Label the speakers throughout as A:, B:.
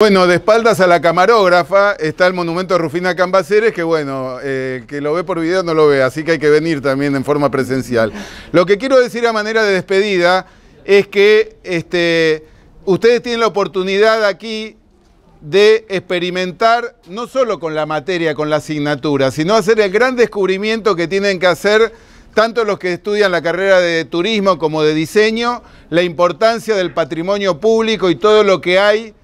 A: Bueno, de espaldas a la camarógrafa está el monumento de Rufina Cambaceres, que bueno, eh, que lo ve por video no lo ve, así que hay que venir también en forma presencial. Lo que quiero decir a manera de despedida es que este, ustedes tienen la oportunidad aquí de experimentar no solo con la materia, con la asignatura, sino hacer el gran descubrimiento que tienen que hacer tanto los que estudian la carrera de turismo como de diseño, la importancia del patrimonio público y todo lo que hay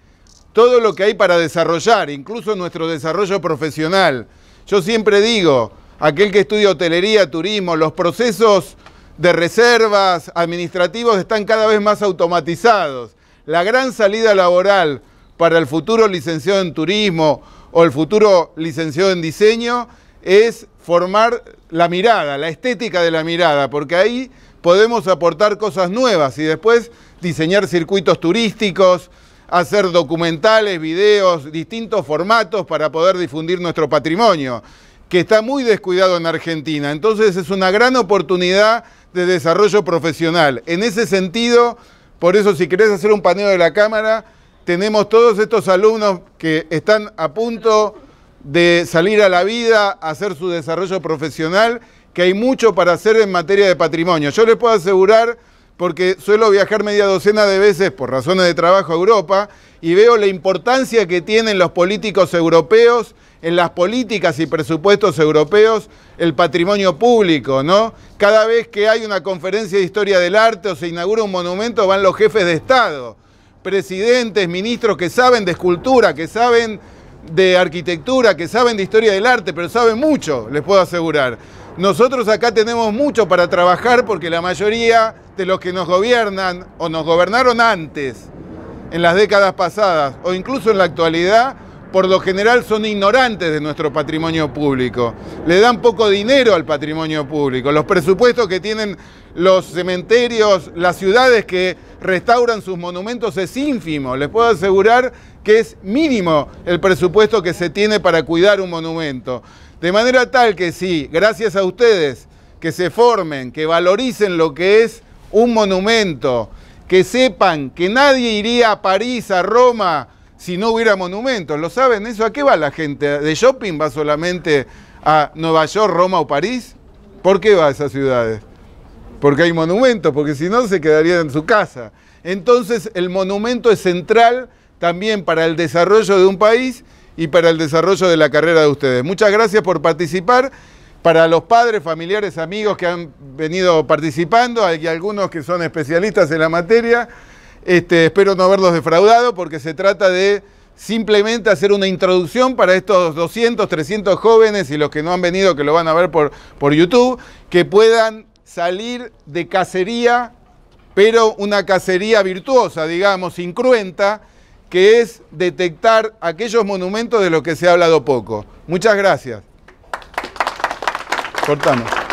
A: todo lo que hay para desarrollar, incluso nuestro desarrollo profesional. Yo siempre digo, aquel que estudia hotelería, turismo, los procesos de reservas administrativos están cada vez más automatizados. La gran salida laboral para el futuro licenciado en turismo o el futuro licenciado en diseño es formar la mirada, la estética de la mirada, porque ahí podemos aportar cosas nuevas y después diseñar circuitos turísticos, hacer documentales, videos, distintos formatos para poder difundir nuestro patrimonio, que está muy descuidado en Argentina. Entonces es una gran oportunidad de desarrollo profesional. En ese sentido, por eso si querés hacer un paneo de la cámara, tenemos todos estos alumnos que están a punto de salir a la vida, hacer su desarrollo profesional, que hay mucho para hacer en materia de patrimonio. Yo les puedo asegurar porque suelo viajar media docena de veces por razones de trabajo a Europa y veo la importancia que tienen los políticos europeos en las políticas y presupuestos europeos el patrimonio público, ¿no? Cada vez que hay una conferencia de historia del arte o se inaugura un monumento van los jefes de Estado, presidentes, ministros que saben de escultura, que saben de arquitectura, que saben de historia del arte, pero saben mucho, les puedo asegurar. Nosotros acá tenemos mucho para trabajar porque la mayoría de los que nos gobiernan o nos gobernaron antes, en las décadas pasadas o incluso en la actualidad, por lo general son ignorantes de nuestro patrimonio público. Le dan poco dinero al patrimonio público. Los presupuestos que tienen los cementerios, las ciudades que restauran sus monumentos es ínfimo. Les puedo asegurar que es mínimo el presupuesto que se tiene para cuidar un monumento. De manera tal que sí, gracias a ustedes, que se formen, que valoricen lo que es un monumento, que sepan que nadie iría a París, a Roma, si no hubiera monumentos. ¿Lo saben eso? ¿A qué va la gente? ¿De shopping va solamente a Nueva York, Roma o París? ¿Por qué va a esas ciudades? Porque hay monumentos, porque si no se quedaría en su casa. Entonces el monumento es central también para el desarrollo de un país y para el desarrollo de la carrera de ustedes. Muchas gracias por participar. Para los padres, familiares, amigos que han venido participando, hay algunos que son especialistas en la materia. Este, espero no haberlos defraudado porque se trata de simplemente hacer una introducción para estos 200, 300 jóvenes y los que no han venido que lo van a ver por, por YouTube, que puedan salir de cacería, pero una cacería virtuosa, digamos, incruenta, que es detectar aquellos monumentos de los que se ha hablado poco. Muchas gracias. Cortamos.